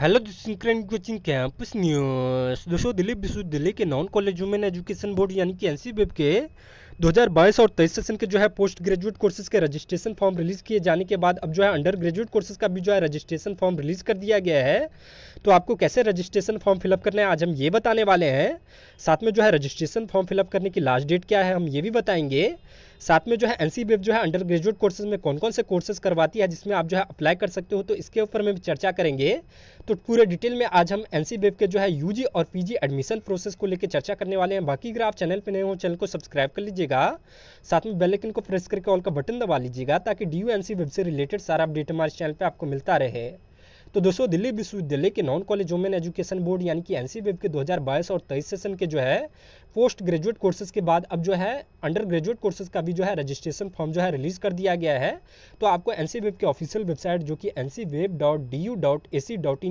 hello coaching campus news दोस्तों दिल्ली विश्वविद्यालय के non college women education board यानी कि एन के 2022 और तेईस सेशन के जो है पोस्ट ग्रेजुएट कोर्सेज के रजिस्ट्रेशन फॉर्म रिलीज किए जाने के बाद अब जो है अंडर ग्रेजुएट कोर्सेज का भी जो है रजिस्ट्रेशन फॉर्म रिलीज कर दिया गया है तो आपको कैसे रजिस्ट्रेशन फॉर्म फिलअप करना है आज हम ये बताने वाले हैं साथ में जो है रजिस्ट्रेशन फॉर्म फिलअप करने की लास्ट डेट क्या है हम ये भी बताएंगे साथ में जो है एन जो है अंडर ग्रेजुएट कोर्सेज में कौन कौन से कोर्सेज करवाती है जिसमें आप जो है अप्लाई कर सकते हो तो इसके ऊपर में चर्चा करेंगे तो पूरे डिटेल में आज हम एन के जो है यू और पी एडमिशन प्रोसेस को लेकर चर्चा करने वाले हैं बाकी अगर आप चैनल पर नए हो चैनल को सब्सक्राइब कर लीजिएगा साथ में बेलाइकन को प्रेस करके ऑल का बटन दबा लीजिएगा ताकि डी यू वेब से रिलेटेड सारा अपडेट हमारे चैनल पर आपको मिलता रहे तो दोस्तों दिल्ली विश्वविद्यालय के non college women education board यानी कि एन के दो और तेईस सेशन के जो है पोस्ट ग्रेजुएट कोर्सेज के बाद अब जो है अंडर ग्रेजुएट कोर्सेज का भी जो है रजिस्ट्रेशन फॉर्म जो है रिलीज कर दिया गया है तो आपको एन के ऑफिशियल वेबसाइट जो कि एन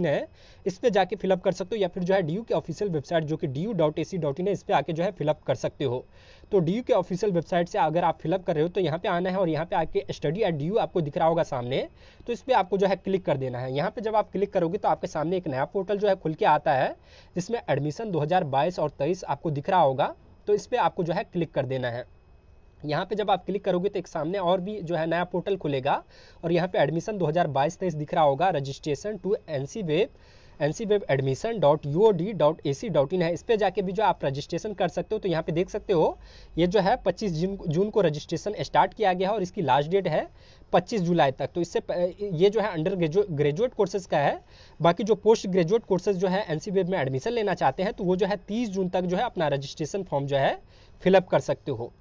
है इस पर जाके फिलअप कर सकते हो या फिर जो है डी के ऑफिशियल वेबसाइट जो कि डी है इस पर आके जो है फिलअप कर सकते हो तो डी के ऑफिशियल वेबसाइट से अगर आप फिलअप कर रहे हो तो यहाँ पे आना है और यहाँ पे आके स्टडी एट डी आपको दिख रहा होगा सामने तो इस पर आपको जो है क्लिक कर देना है यहाँ पे जब आप क्लिक करोगे तो आपके सामने एक नया पोर्टल जो है खुल के आता है जिसमें एडमिशन 2022 और 23 आपको दिख रहा होगा तो इस पर आपको जो है क्लिक कर देना है यहाँ पे जब आप क्लिक करोगे तो एक सामने और भी जो है नया पोर्टल खुलेगा और यहाँ पे एडमिशन 2022 हज़ार दिख रहा होगा registration to N C web N C web admission dot U O D dot A C dot in है इस पर जाके भी जो आप रजिस्ट्रेशन कर सकते हो तो यहाँ पे देख सकते हो ये जो है 25 जून जून को रजिस्ट्रेशन स्टार्ट किया गया है और इसकी लास्ट डेट है 25 जुलाई तक तो इससे ये जो है अंडर ग्रेजुएट कोर्सेज का है बाकी जो पोस्ट ग्रेजुएट कोर्सेज जो है एन सी वेब में एडमिशन लेना चाहते हैं तो वो जो है तीस जून तक जो है अपना रजिस्ट्रेशन फॉर्म जो है फिलअप कर सकते हो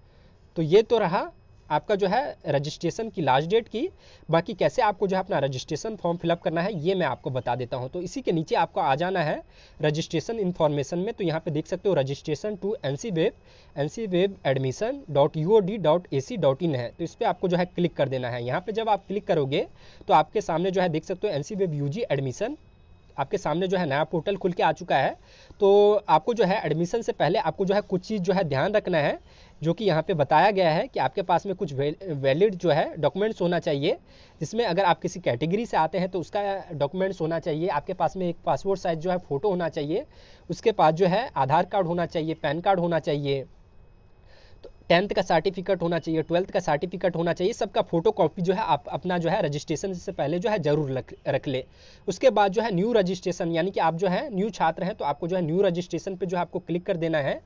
तो ये तो रहा आपका जो है रजिस्ट्रेशन की लास्ट डेट की बाकी कैसे आपको जो है अपना रजिस्ट्रेशन फॉर्म फिलअप करना है ये मैं आपको बता देता हूँ तो इसी के नीचे आपको आ जाना है रजिस्ट्रेशन इन्फॉर्मेशन में तो यहाँ पे देख सकते हो registration to N C web N C web admission dot U O D dot A C dot in है तो इस पर आपको जो है क्लिक कर देना है यहाँ पर जब आप क्लिक करोगे तो आपके सामने जो है देख सकते हो N C web U G admission आपके सामने जो है नया पोर्टल खुल के आ चुका है तो आपको जो है एडमिशन से पहले आपको जो है कुछ चीज़ जो है ध्यान रखना है जो कि यहाँ पे बताया गया है कि आपके पास में कुछ वैलिड जो है डॉक्यूमेंट्स होना चाहिए जिसमें अगर आप किसी कैटेगरी से आते हैं तो उसका डॉक्यूमेंट्स होना चाहिए आपके पास में एक पासपोर्ट साइज जो है फ़ोटो होना चाहिए उसके पास जो है आधार कार्ड होना चाहिए पैन कार्ड होना चाहिए टेंथ का सर्टिफिकेट होना चाहिए ट्वेल्थ का सर्टिफिकेट होना चाहिए सबका फोटो कॉपी जो है आप अपना जो है रजिस्ट्रेशन से पहले जो है जरूर रख रख ले उसके बाद जो है न्यू रजिस्ट्रेशन यानी कि आप जो है न्यू छात्र हैं तो आपको जो है न्यू रजिस्ट्रेशन पे जो है आपको क्लिक कर देना है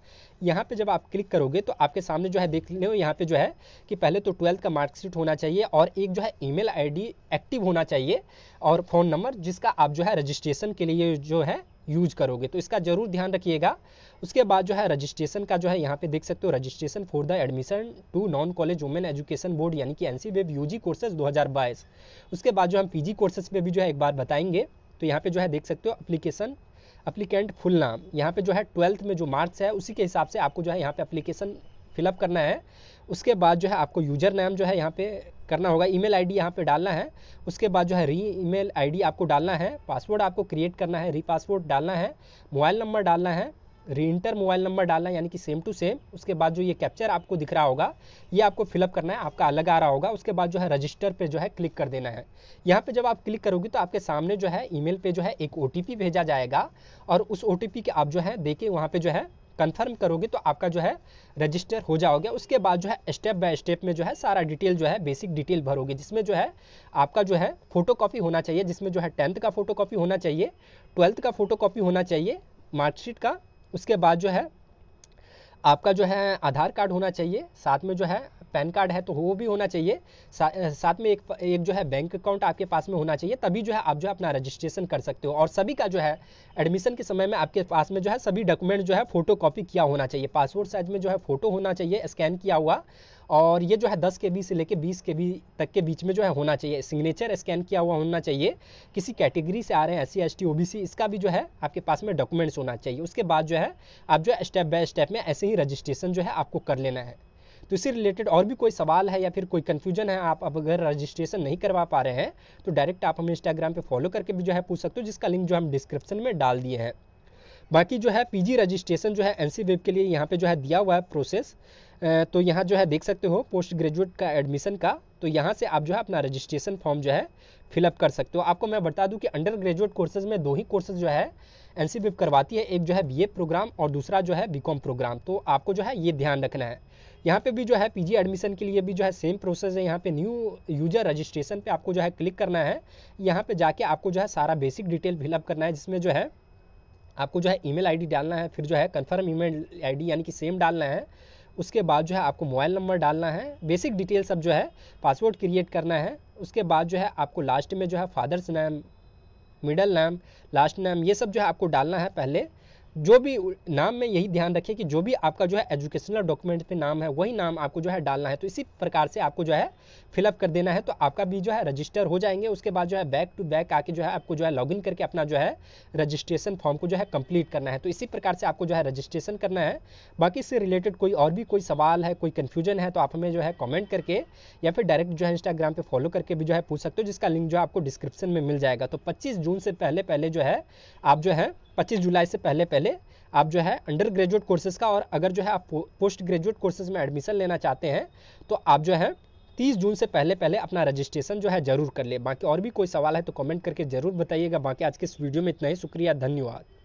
यहाँ पे जब आप क्लिक करोगे तो आपके सामने जो है देख लो यहाँ पे जो है कि पहले तो ट्वेल्थ का मार्कशीट होना चाहिए और एक जो है ई मेल एक्टिव होना चाहिए और फ़ोन नंबर जिसका आप जो है रजिस्ट्रेशन के लिए जो है यूज करोगे तो इसका जरूर ध्यान रखिएगा उसके बाद जो है रजिस्ट्रेशन का जो है यहाँ पे देख सकते हो registration for the admission to non college women education board यानी कि N C web U G courses दो उसके बाद जो हम पी जी कोर्सेज पर भी जो है एक बार बताएंगे तो यहाँ पे जो है देख सकते हो अप्लीकेशन अप्लीकेंट फुल नाम यहाँ पे जो है ट्वेल्थ में जो मार्क्स है उसी के हिसाब से आपको जो है यहाँ पे अप्लीकेशन फिलअप करना है उसके बाद जो है आपको यूजर नाम जो है यहाँ पे करना होगा ईमेल आईडी यहाँ पे डालना है उसके बाद जो है री ईमेल आईडी आपको डालना है पासवर्ड आपको क्रिएट करना है री पासवर्ड डालना है मोबाइल नंबर डालना है री इंटर मोबाइल नंबर डालना है यानी कि सेम टू सेम उसके बाद जो ये कैप्चर आपको दिख रहा होगा ये आपको फिलअप करना है आपका अलग आ रहा होगा उसके बाद जो है रजिस्टर पे जो है क्लिक कर देना है यहाँ पे जब आप क्लिक करोगे तो आपके सामने जो है ईमेल पे जो है एक ओ भेजा जाएगा और उस ओ के आप जो है देके वहाँ पर जो है कंफर्म करोगे तो आपका जो है रजिस्टर हो जाओगे उसके बाद जो है स्टेप बाय स्टेप में जो है सारा डिटेल जो है बेसिक डिटेल भरोगे जिसमें जो है आपका जो है फोटो कॉपी होना चाहिए जिसमें जो है टेंथ का फोटो कॉपी होना चाहिए ट्वेल्थ का फोटो कॉपी होना चाहिए मार्कशीट का उसके बाद जो है आपका जो है आधार कार्ड होना चाहिए साथ में जो है पैन कार्ड है तो वो भी होना चाहिए सा, साथ में एक एक जो है बैंक अकाउंट आपके पास में होना चाहिए तभी जो है आप जो है अपना रजिस्ट्रेशन कर सकते हो और सभी का जो है एडमिशन के समय में आपके पास में जो है सभी डॉक्यूमेंट जो है फोटो किया होना चाहिए पासपोर्ट साइज में जो है फोटो होना चाहिए स्कैन किया हुआ और ये जो है दस के बी से लेकर बीस के बी तक के बीच में जो है होना चाहिए सिग्नेचर स्कैन किया हुआ होना चाहिए किसी कैटेगरी से आ रहे हैं S C S T O B C इसका भी जो है आपके पास में डॉक्यूमेंट्स होना चाहिए उसके बाद जो है आप जो है स्टेप बाय स्टेप में ऐसे ही रजिस्ट्रेशन जो है आपको कर लेना है तो इससे रिलेटेड और भी कोई सवाल है या फिर कोई कन्फ्यूजन है आप अगर रजिस्ट्रेशन नहीं करवा पा रहे हैं तो डायरेक्ट आप हमें इंस्टाग्राम पे फॉलो करके भी जो है पूछ सकते हो जिसका लिंक जो हम डिस्क्रिप्शन में डाल दिए हैं बाकी जो है पीजी रजिस्ट्रेशन जो है एनसी वेब के लिए यहाँ पे जो है दिया हुआ है प्रोसेस तो यहाँ जो है देख सकते हो पोस्ट ग्रेजुएट का एडमिशन का तो यहाँ से आप जो है अपना रजिस्ट्रेशन फॉर्म जो है फिलअप कर सकते हो आपको मैं बता दूं कि अंडर ग्रेजुएट कोर्सेज में दो ही कोर्सेज जो है एन सी करवाती है एक जो है बी प्रोग्राम और दूसरा जो है बी प्रोग्राम तो आपको जो है ये ध्यान रखना है यहाँ पे भी जो है पीजी एडमिशन के लिए भी जो है सेम प्रोसेस है यहाँ पे न्यू यूजर रजिस्ट्रेशन पे आपको जो है क्लिक करना है यहाँ पे जाके आपको जो है सारा बेसिक डिटेल फिलअप करना है जिसमें जो है आपको जो है ईमेल आईडी डालना है फिर जो है कन्फर्म ईमेल आईडी यानी कि सेम डालना है उसके बाद जो है आपको मोबाइल नंबर डालना है बेसिक डिटेल सब जो है पासवर्ड क्रिएट करना है उसके बाद जो है आपको लास्ट में जो है father's name middle name last name ये सब जो है आपको डालना है पहले जो भी नाम में यही ध्यान रखें कि जो भी आपका जो है एजुकेशनल डॉक्यूमेंट पे नाम है वही नाम आपको जो है डालना है तो इसी प्रकार से आपको जो है फिलअप कर देना है तो आपका भी जो है रजिस्टर हो जाएंगे उसके बाद जो है बैक टू बैक आके जो है आपको जो है लॉग करके अपना जो है रजिस्ट्रेशन फॉर्म को जो है कंप्लीट करना है तो इसी प्रकार से आपको जो है रजिस्ट्रेशन करना है बाकी इससे रिलेटेड कोई और भी कोई सवाल है कोई कन्फ्यूजन है तो आप हमें जो है कॉमेंट करके या फिर डायरेक्ट जो है इंस्टाग्राम पर फॉलो करके भी जो है पूछ सकते हो जिसका लिंक जो आपको डिस्क्रिप्शन में मिल जाएगा तो पच्चीस जून से पहले पहले जो है आप जो है पच्चीस जुलाई से पहले पहले पहले आप जो है अंडर ग्रेजुएट कोर्सेज का और अगर जो है आप पोस्ट ग्रेजुएट कोर्सेज में एडमिशन लेना चाहते हैं तो आप जो है 30 जून से पहले पहले अपना रजिस्ट्रेशन जो है जरूर कर ले बाकी और भी कोई सवाल है तो कमेंट करके जरूर बताइएगा बाकी आज के इस वीडियो में इतना ही शुक्रिया धन्यवाद